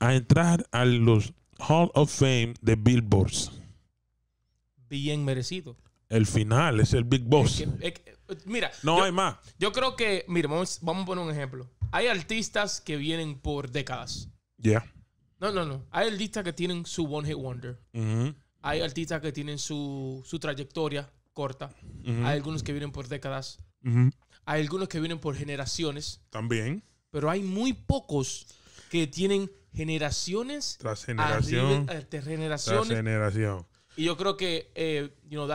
a entrar a los Hall of Fame de Billboards. Bien merecido. El final es el Big Boss. mira. No hay más. Yo creo que, mire, vamos, vamos a poner un ejemplo. Hay artistas que vienen por décadas. Ya. No, no, no. Hay artistas que tienen su One Hit Wonder. Mm-hmm. Hay artistas que tienen su, su trayectoria corta. Mm-hmm. Hay algunos que vienen por décadas. Mm-hmm. Hay algunos que vienen por generaciones. También pero hay muy pocos que tienen generaciones tras generación, eh, tras generación. Y yo creo que eh, you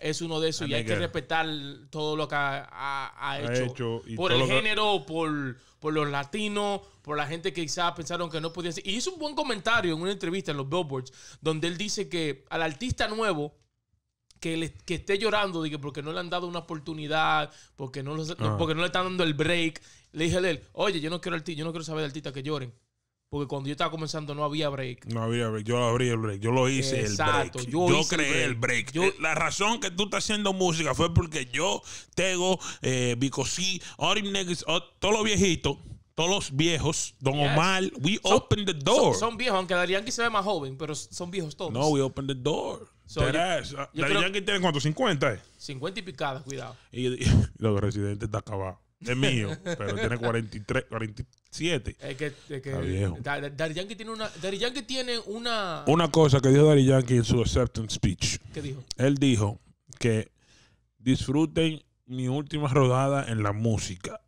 es, uno de esos y hay que respetar todo lo que ha, hecho, por el género, por, por los latinos, por la gente que quizás pensaron que no podían Y hizo un buen comentario en una entrevista en los Billboards donde él dice que al artista nuevo que, le, que esté llorando de porque no le han dado una oportunidad, porque no, ah. porque no le están dando el break. Le dije a él, oye, yo no quiero yo no quiero saber de artistas que lloren. Porque cuando yo estaba comenzando no había break. No había break. Yo abrí el break. Yo lo hice el break. Yo, yo creé el break. Eh, la razón que tú estás haciendo música fue porque yo, tengo eh, Bicosí, Orim Negris, todos los viejitos todos los viejos, Don Omar, we open the door. son, viejos, aunque Daddy se ve más joven, pero son viejos todos. No, we open the door. So uh, tiene cuánto, 50 50 eh. y picadas, cuidado. Y, y los residentes está acabado. Es mío, pero tiene 43, 47. Es que, es que viejo. tiene una. Darianki tiene una. Una cosa que dijo Darianki en su acceptance speech. ¿Qué dijo? Él dijo que disfruten mi última rodada en la música